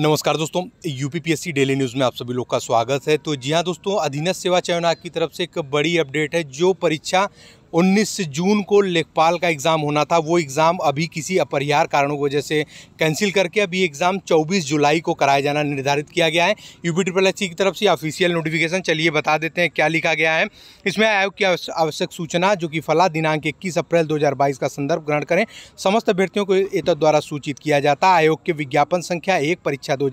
नमस्कार दोस्तों UPPSC daily news में आप सभी लोग का स्वागत है तो जी हाँ दोस्तों अधीनस्थ सेवा चयन आयोग की तरफ से एक बड़ी अपडेट है जो परीक्षा 19 जून को लेखपाल का एग्ज़ाम होना था वो एग्ज़ाम अभी किसी अपरिहार कारणों की वजह से कैंसिल करके अभी एग्ज़ाम 24 जुलाई को कराया जाना निर्धारित किया गया है यू पी ट्रिपल की तरफ से ऑफिशियल नोटिफिकेशन चलिए बता देते हैं क्या लिखा गया है इसमें आयोग की आवश्यक सूचना जो कि फला दिनांक इक्कीस अप्रैल दो का संदर्भ ग्रहण करें समस्त अभ्यर्थियों को एत द्वारा सूचित किया जाता है आयोग के विज्ञापन संख्या एक परीक्षा दो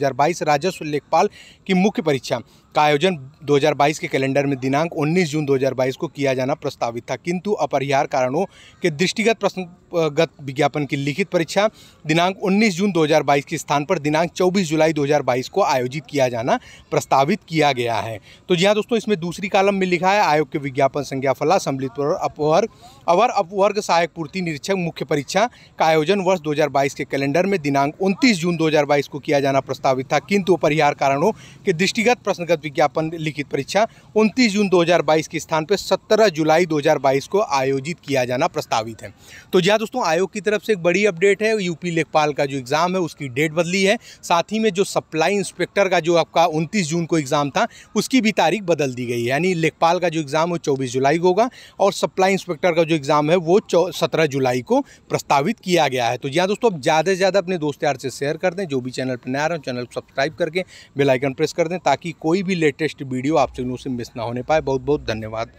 राजस्व लेखपाल की मुख्य परीक्षा का आयोजन 2022 के कैलेंडर में दिनांक 19 जून 2022 को किया जाना प्रस्तावित था किंतु अपरिहार कारणों के दृष्टिगत प्रश्नगत विज्ञापन की लिखित परीक्षा दिनांक 19 जून 2022 के स्थान पर दिनांक 24 जुलाई 2022 को आयोजित किया जाना प्रस्तावित किया गया है तो जी हाँ दोस्तों इसमें दूसरी कालम में लिखा है आयोग के विज्ञापन संज्ञा फला सम्मिलित अपवर्ग अवर अपवर्ग सहायक पूर्ति निरीक्षक मुख्य परीक्षा का आयोजन वर्ष दो के कैलेंडर में दिनांक उनतीस जून दो को किया जाना प्रस्तावित था किंतु अपरिहार कारणों के दृष्टिगत प्रश्नगत परिषद विज्ञापन लिखित परीक्षा 29 जून 2022 के स्थान पर 17 जुलाई 2022 को आयोजित किया जाना प्रस्तावित है तो जहाँ दोस्तों आयोग की तरफ से एक बड़ी अपडेट है यूपी लेखपाल का जो एग्ज़ाम है उसकी डेट बदली है साथ ही में जो सप्लाई इंस्पेक्टर का जो आपका उनतीस जून को एग्ज़ाम था उसकी भी तारीख बदल दी गई है यानी लेखपाल का जो एग्ज़ाम है चौबीस जुलाई को होगा और सप्लाई इंस्पेक्टर का जो एग्ज़ाम है वो सत्रह जुलाई को प्रस्तावित किया गया है तो जी हाँ दोस्तों अब ज़्यादा से ज़्यादा अपने दोस्त यार से शेयर कर दें जो भी चैनल पर नया रहे चैनल सब्सक्राइब करके बेल आइकन प्रेस कर दें ताकि कोई भी भी लेटेस्ट वीडियो आप लोगों से मिस ना होने पाए बहुत बहुत धन्यवाद